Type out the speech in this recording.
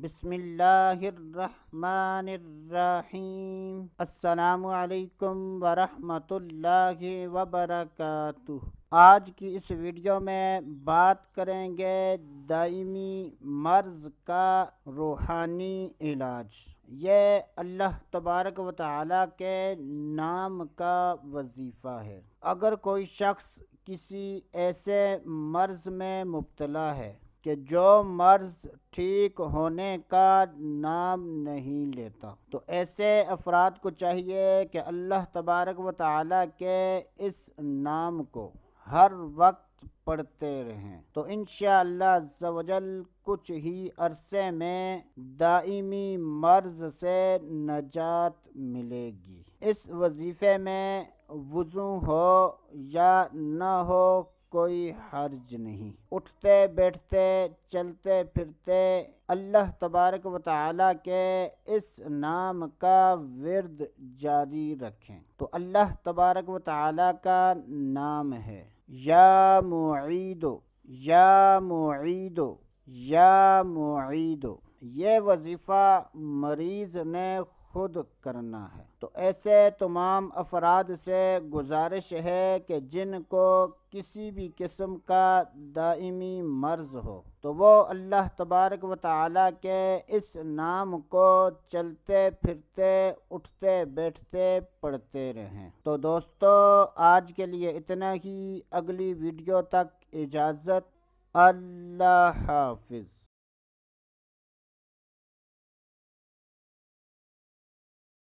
بسم اللہ الرحمن الرحیم السلام علیکم ورحمۃ اللہ وبرکاتہ آج کی اس ویڈیو میں بات کریں گے دائمی مرض کا روحانی علاج یہ اللہ تبارک و تعالیٰ کے نام کا وظیفہ ہے اگر کوئی شخص کسی ایسے مرض میں مبتلا ہے کہ جو مرض ٹھیک ہونے کا نام نہیں لیتا تو ایسے افراد کو چاہیے کہ اللہ تبارک و تعالیٰ کے اس نام کو ہر وقت پڑھتے رہیں تو انشاءاللہ شاء اللہ کچھ ہی عرصے میں دائمی مرض سے نجات ملے گی اس وظیفے میں وضو ہو یا نہ ہو کوئی حرج نہیں اٹھتے بیٹھتے چلتے پھرتے اللہ تبارک و تعالیٰ کے اس نام کا ورد جاری رکھیں تو اللہ تبارک و تعالیٰ کا نام ہے یا معیدو یا معیدو یا معیدو یہ وظیفہ مریض نے خود کرنا ہے تو ایسے تمام افراد سے گزارش ہے کہ جن کو کسی بھی قسم کا دائمی مرض ہو تو وہ اللہ تبارک و تعالیٰ کے اس نام کو چلتے پھرتے اٹھتے بیٹھتے پڑھتے رہیں تو دوستو آج کے لیے اتنا ہی اگلی ویڈیو تک اجازت اللہ حافظ